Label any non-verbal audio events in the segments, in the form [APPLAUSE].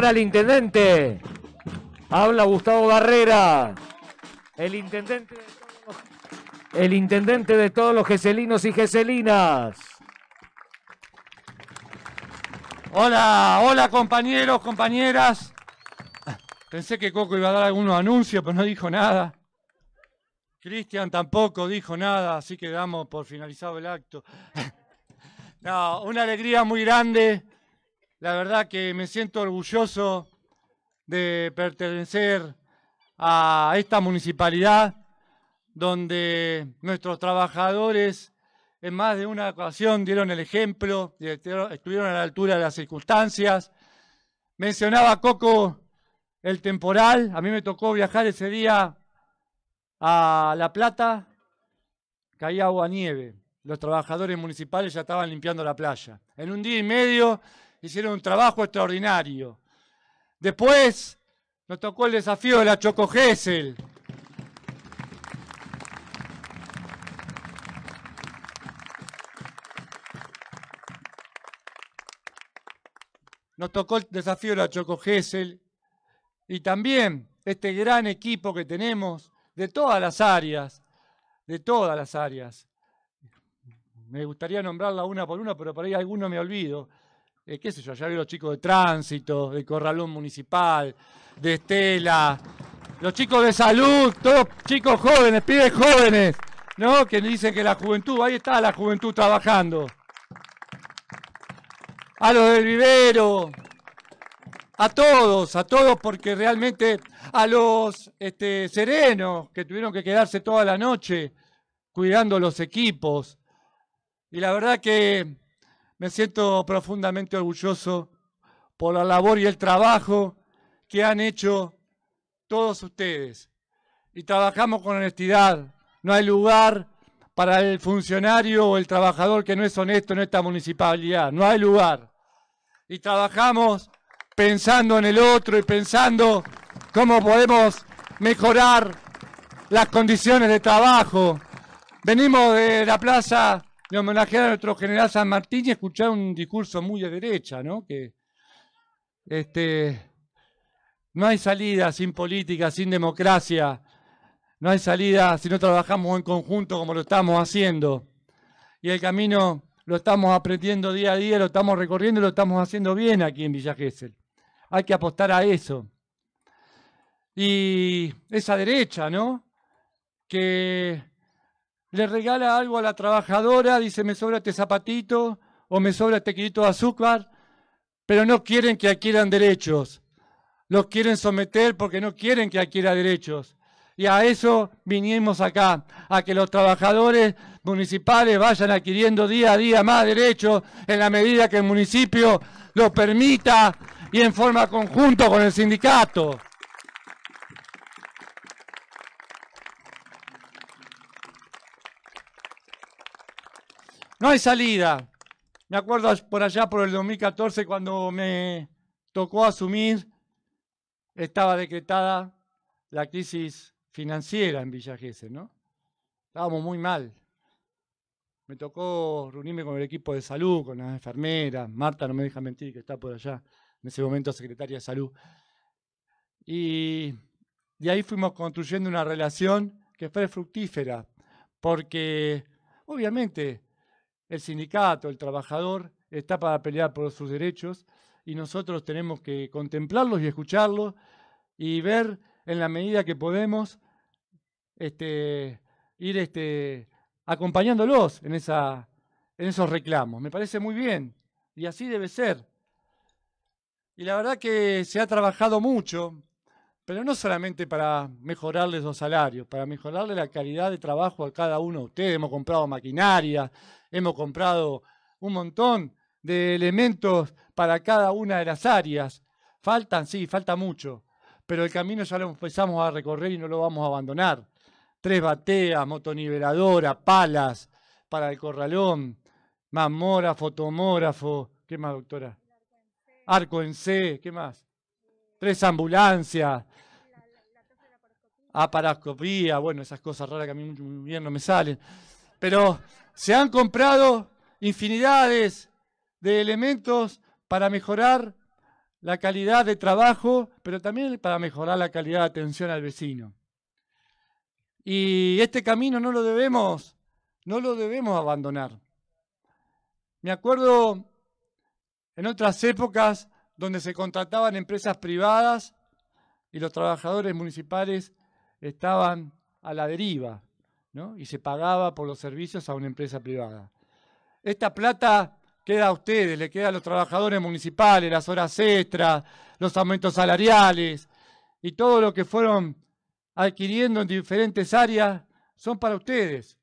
ahora el intendente. Habla Gustavo Barrera. El intendente de todos los, el intendente de todos los geselinos y geselinas. Hola, hola compañeros, compañeras. Pensé que Coco iba a dar algunos anuncios, pero no dijo nada. Cristian tampoco dijo nada, así que damos por finalizado el acto. [LAUGHS] No, una alegría muy grande la verdad que me siento orgulloso de pertenecer a esta municipalidad donde nuestros trabajadores en más de una ocasión dieron el ejemplo, estuvieron a la altura de las circunstancias. Mencionaba Coco el temporal, a mí me tocó viajar ese día a La Plata, caía agua nieve, los trabajadores municipales ya estaban limpiando la playa. En un día y medio hicieron un trabajo extraordinario. Después nos tocó el desafío de la Choco Nos tocó el desafío de la Choco y también este gran equipo que tenemos de todas las áreas, de todas las áreas. Me gustaría nombrarla una por una, pero por ahí alguno me olvido. Eh, qué sé yo, ya vi los chicos de tránsito, de corralón municipal, de Estela, los chicos de salud, todos chicos jóvenes, pibes jóvenes, ¿no? Que dicen que la juventud, ahí está la juventud trabajando. A los del vivero, a todos, a todos, porque realmente a los este, serenos que tuvieron que quedarse toda la noche cuidando los equipos. Y la verdad que me siento profundamente orgulloso por la labor y el trabajo que han hecho todos ustedes. Y trabajamos con honestidad. No hay lugar para el funcionario o el trabajador que no es honesto en esta municipalidad. No hay lugar. Y trabajamos pensando en el otro y pensando cómo podemos mejorar las condiciones de trabajo. Venimos de la plaza de homenajear a nuestro general San Martín y escuchar un discurso muy de derecha, ¿no? Que este, no hay salida sin política, sin democracia, no hay salida si no trabajamos en conjunto como lo estamos haciendo. Y el camino lo estamos aprendiendo día a día, lo estamos recorriendo y lo estamos haciendo bien aquí en Villa Gesell. Hay que apostar a eso. Y esa derecha, ¿no? Que le regala algo a la trabajadora, dice, me sobra este zapatito o me sobra este quilito de azúcar, pero no quieren que adquieran derechos. Los quieren someter porque no quieren que adquiera derechos. Y a eso vinimos acá, a que los trabajadores municipales vayan adquiriendo día a día más derechos en la medida que el municipio lo permita y en forma conjunta con el sindicato. No hay salida. Me acuerdo por allá, por el 2014, cuando me tocó asumir, estaba decretada la crisis financiera en Villa ¿no? Estábamos muy mal. Me tocó reunirme con el equipo de salud, con las enfermeras. Marta, no me deja mentir, que está por allá, en ese momento secretaria de salud. Y de ahí fuimos construyendo una relación que fue fructífera, porque obviamente el sindicato, el trabajador, está para pelear por sus derechos y nosotros tenemos que contemplarlos y escucharlos y ver en la medida que podemos este, ir este, acompañándolos en esos reclamos. Me parece muy bien y así debe ser. Y la verdad que se ha trabajado mucho pero no solamente para mejorarles los salarios, para mejorarle la calidad de trabajo a cada uno de ustedes. Hemos comprado maquinaria, hemos comprado un montón de elementos para cada una de las áreas. Faltan, sí, falta mucho, pero el camino ya lo empezamos a recorrer y no lo vamos a abandonar. Tres bateas, motoniveladora, palas para el corralón, mamora, fotomógrafo, ¿qué más, doctora? Arco en C, ¿qué más? Tres ambulancias, aparascopía, ah, bueno, esas cosas raras que a mí muy, bien no me salen. Pero se han comprado infinidades de elementos para mejorar la calidad de trabajo, pero también para mejorar la calidad de atención al vecino. Y este camino no lo debemos, no lo debemos abandonar. Me acuerdo en otras épocas donde se contrataban empresas privadas y los trabajadores municipales estaban a la deriva y se pagaba por los servicios a una empresa privada. Esta plata queda a ustedes, le queda a los trabajadores municipales, las horas extras, los aumentos salariales y todo lo que fueron adquiriendo en diferentes áreas son para ustedes,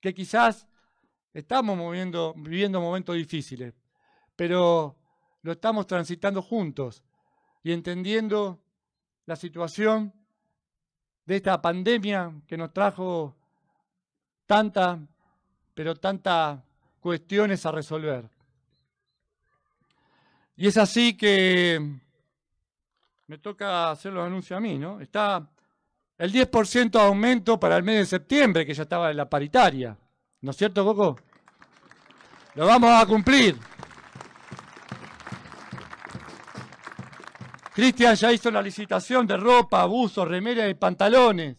que quizás estamos viviendo momentos difíciles, pero lo estamos transitando juntos y entendiendo la situación de esta pandemia que nos trajo tantas, pero tantas cuestiones a resolver. Y es así que me toca hacer los anuncios a mí, ¿no? Está el 10% de aumento para el mes de septiembre, que ya estaba en la paritaria. ¿No es cierto, Coco? Lo vamos a cumplir. Cristian ya hizo la licitación de ropa, buzos, remeras y pantalones.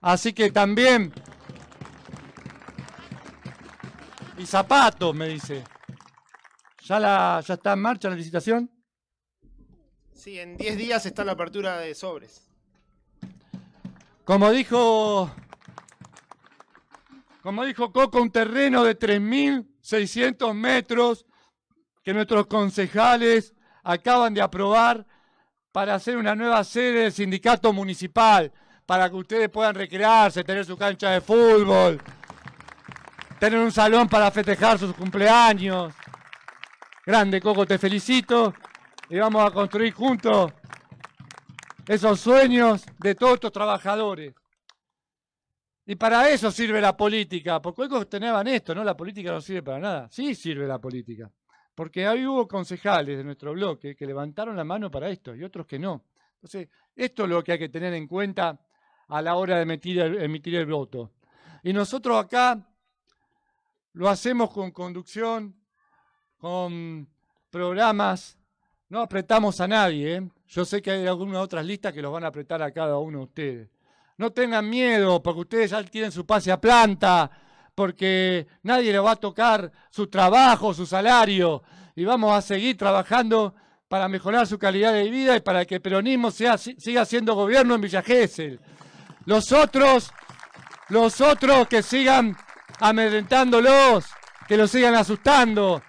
Así que también... Y zapatos, me dice. ¿Ya, ¿Ya está en marcha la licitación? Sí, en 10 días está la apertura de sobres. Como dijo, como dijo Coco, un terreno de 3.600 metros que nuestros concejales acaban de aprobar para hacer una nueva sede del sindicato municipal, para que ustedes puedan recrearse, tener su cancha de fútbol, tener un salón para festejar sus cumpleaños. Grande, Coco, te felicito y vamos a construir juntos esos sueños de todos estos trabajadores. Y para eso sirve la política, porque hoy tenían esto, ¿no? La política no sirve para nada. Sí sirve la política. Porque ahí hubo concejales de nuestro bloque que levantaron la mano para esto y otros que no. Entonces, esto es lo que hay que tener en cuenta a la hora de emitir el, voto. Y nosotros acá lo hacemos con conducción, con programas, no apretamos a nadie. ¿eh? Yo sé que hay algunas otras listas que los van a apretar a cada uno de ustedes. No tengan miedo, porque ustedes ya tienen su pase a planta, porque nadie le va a tocar su trabajo, su salario, y vamos a seguir trabajando para mejorar su calidad de vida y para que el peronismo siga siendo gobierno en Villa Gesell. Los otros, los otros que sigan amedrentándolos, que los sigan asustando.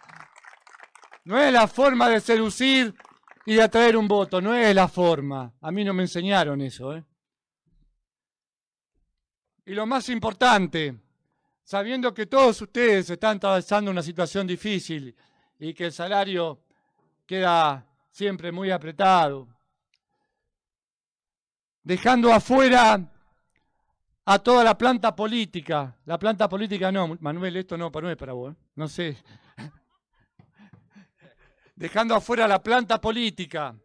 No es la forma de seducir y de atraer un voto, no es la forma. A mí no me enseñaron eso. ¿eh? Y lo más importante, sabiendo que todos ustedes están atravesando una situación difícil y que el salario queda siempre muy apretado, dejando afuera a toda la planta política. La planta política no, Manuel, esto no, no es para vos, ¿eh? no sé. [LAUGHS] Dejando afuera la planta política.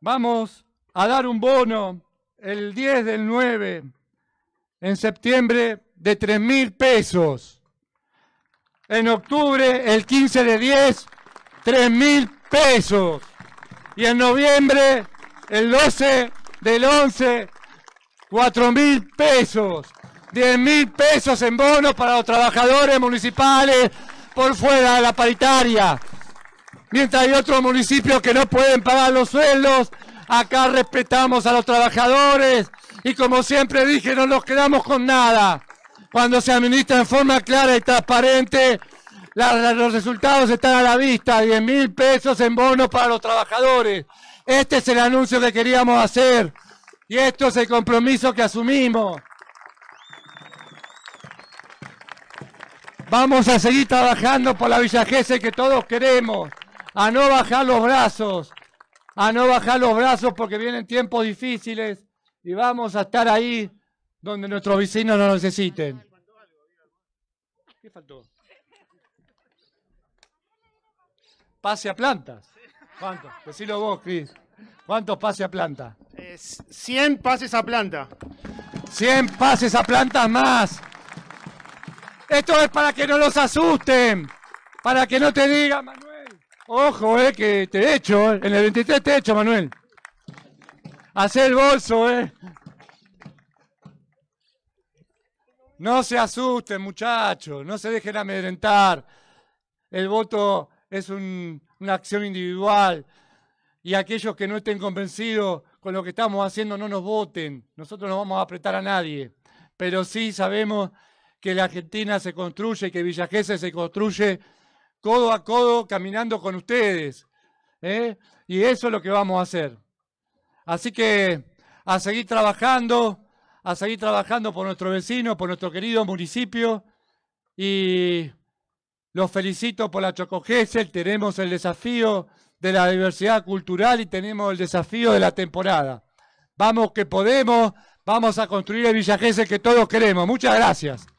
Vamos a dar un bono el 10 del 9 en septiembre de 3 mil pesos. En octubre, el 15 de 10, 3 mil pesos. Y en noviembre, el 12 del 11, 4 mil pesos. 10 mil pesos en bonos para los trabajadores municipales por fuera de la paritaria. Mientras hay otros municipios que no pueden pagar los sueldos, acá respetamos a los trabajadores y como siempre dije, no nos quedamos con nada. Cuando se administra en forma clara y transparente, los resultados están a la vista. 10 mil pesos en bonos para los trabajadores. Este es el anuncio que queríamos hacer. Y esto es el compromiso que asumimos. Vamos a seguir trabajando por la Villa que todos queremos. A no bajar los brazos. A no bajar los brazos porque vienen tiempos difíciles. Y vamos a estar ahí donde nuestros vecinos no necesiten. ¿Qué faltó? Pase a plantas. cuánto Decilo vos, Cris. ¿Cuántos pase a planta? 100 pases a planta. 100 pases a plantas más. Esto es para que no los asusten. Para que no te digan, Manuel. Ojo, eh, que te echo. Eh. En el 23 te he hecho, Manuel. Hacé el bolso, eh. No se asusten, muchachos, no se dejen amedrentar. El voto es una acción individual y aquellos que no estén convencidos con lo que estamos haciendo no nos voten. Nosotros no vamos a apretar a nadie, pero sí sabemos que la Argentina se construye, que Villa se construye codo a codo caminando con ustedes. ¿eh? Y eso es lo que vamos a hacer. Así que a seguir trabajando a seguir trabajando por nuestro vecino, por nuestro querido municipio. Y los felicito por la Choco Tenemos el desafío de la diversidad cultural y tenemos el desafío de la temporada. Vamos que podemos, vamos a construir el Villa que todos queremos. Muchas gracias.